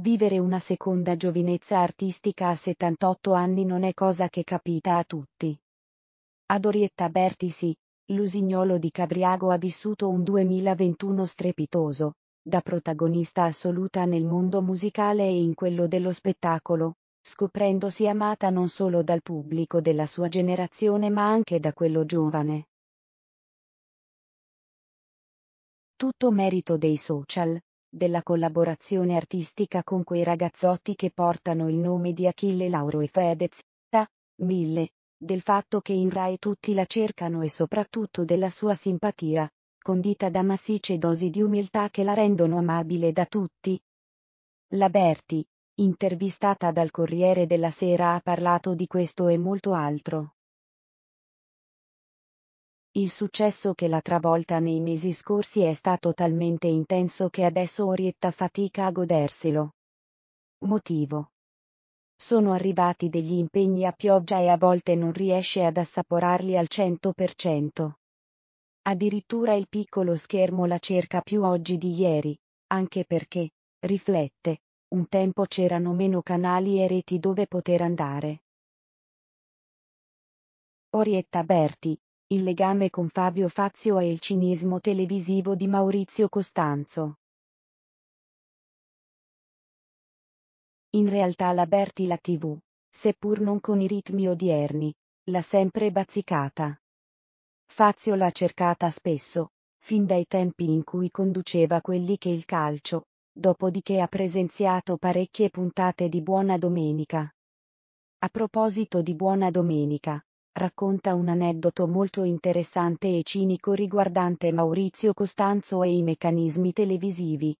Vivere una seconda giovinezza artistica a 78 anni non è cosa che capita a tutti. Ad Orietta Bertisi, l'usignolo di Cabriago ha vissuto un 2021 strepitoso, da protagonista assoluta nel mondo musicale e in quello dello spettacolo, scoprendosi amata non solo dal pubblico della sua generazione ma anche da quello giovane. Tutto merito dei social, della collaborazione artistica con quei ragazzotti che portano il nome di Achille Lauro e Fedez, a mille, del fatto che in Rai tutti la cercano e soprattutto della sua simpatia, condita da massicce dosi di umiltà che la rendono amabile da tutti. La Berti, intervistata dal Corriere della Sera ha parlato di questo e molto altro. Il successo che l'ha travolta nei mesi scorsi è stato talmente intenso che adesso Orietta fatica a goderselo. Motivo. Sono arrivati degli impegni a pioggia e a volte non riesce ad assaporarli al 100%. Addirittura il piccolo schermo la cerca più oggi di ieri, anche perché, riflette, un tempo c'erano meno canali e reti dove poter andare. Orietta Berti, il legame con Fabio Fazio e il cinismo televisivo di Maurizio Costanzo. In realtà la Berti la TV, seppur non con i ritmi odierni, l'ha sempre bazzicata. Fazio l'ha cercata spesso, fin dai tempi in cui conduceva quelli che il calcio, dopodiché ha presenziato parecchie puntate di Buona Domenica. A proposito di Buona Domenica, racconta un aneddoto molto interessante e cinico riguardante Maurizio Costanzo e i meccanismi televisivi.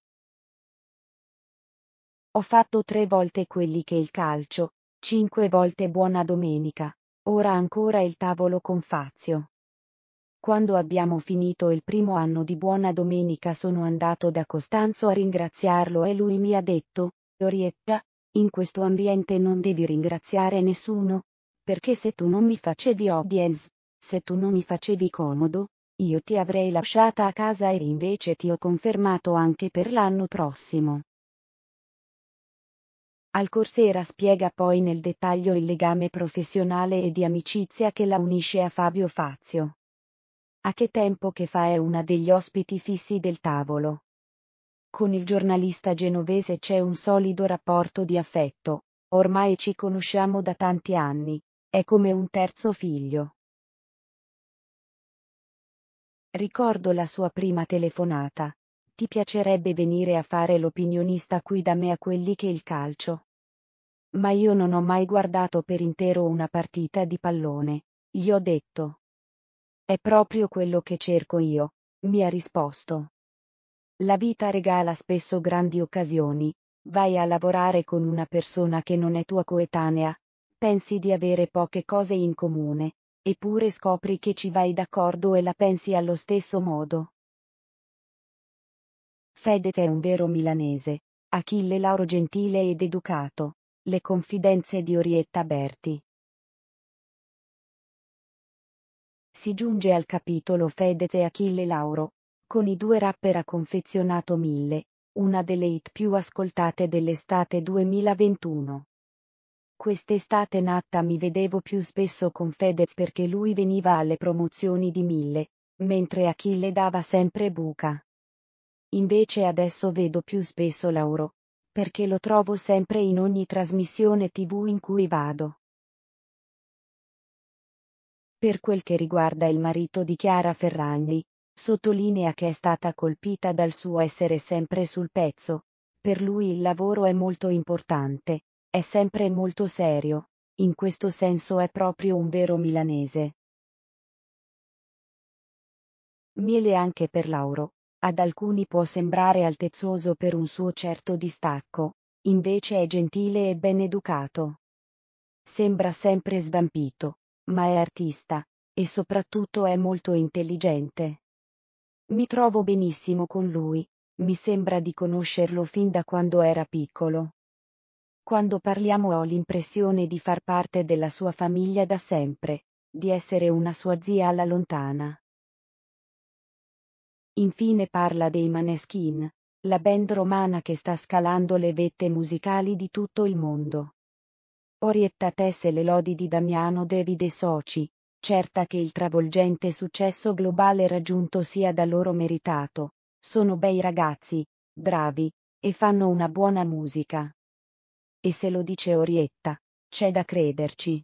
Ho fatto tre volte quelli che il calcio, cinque volte buona domenica, ora ancora il tavolo con Fazio. Quando abbiamo finito il primo anno di buona domenica sono andato da Costanzo a ringraziarlo e lui mi ha detto, Orietta, in questo ambiente non devi ringraziare nessuno, perché se tu non mi facevi audience, se tu non mi facevi comodo, io ti avrei lasciata a casa e invece ti ho confermato anche per l'anno prossimo. Al Corsera spiega poi nel dettaglio il legame professionale e di amicizia che la unisce a Fabio Fazio. A che tempo che fa è una degli ospiti fissi del tavolo. Con il giornalista genovese c'è un solido rapporto di affetto, ormai ci conosciamo da tanti anni, è come un terzo figlio. Ricordo la sua prima telefonata. Ti piacerebbe venire a fare l'opinionista qui da me a quelli che il calcio? Ma io non ho mai guardato per intero una partita di pallone, gli ho detto. È proprio quello che cerco io, mi ha risposto. La vita regala spesso grandi occasioni, vai a lavorare con una persona che non è tua coetanea, pensi di avere poche cose in comune, eppure scopri che ci vai d'accordo e la pensi allo stesso modo. Fedete è un vero milanese, Achille Lauro gentile ed educato, le confidenze di Orietta Berti. Si giunge al capitolo Fedete Achille Lauro, con i due rapper ha confezionato mille, una delle hit più ascoltate dell'estate 2021. Quest'estate natta mi vedevo più spesso con Fede perché lui veniva alle promozioni di mille, mentre Achille dava sempre buca. Invece adesso vedo più spesso Lauro, perché lo trovo sempre in ogni trasmissione tv in cui vado. Per quel che riguarda il marito di Chiara Ferragni, sottolinea che è stata colpita dal suo essere sempre sul pezzo, per lui il lavoro è molto importante, è sempre molto serio, in questo senso è proprio un vero milanese. Miele anche per Lauro, ad alcuni può sembrare altezzoso per un suo certo distacco, invece è gentile e ben educato. Sembra sempre svampito, ma è artista, e soprattutto è molto intelligente. Mi trovo benissimo con lui, mi sembra di conoscerlo fin da quando era piccolo. Quando parliamo ho l'impressione di far parte della sua famiglia da sempre, di essere una sua zia alla lontana. Infine parla dei Maneskin, la band romana che sta scalando le vette musicali di tutto il mondo. Orietta tesse le lodi di Damiano Davide Soci, certa che il travolgente successo globale raggiunto sia da loro meritato. Sono bei ragazzi, bravi, e fanno una buona musica. E se lo dice Orietta, c'è da crederci.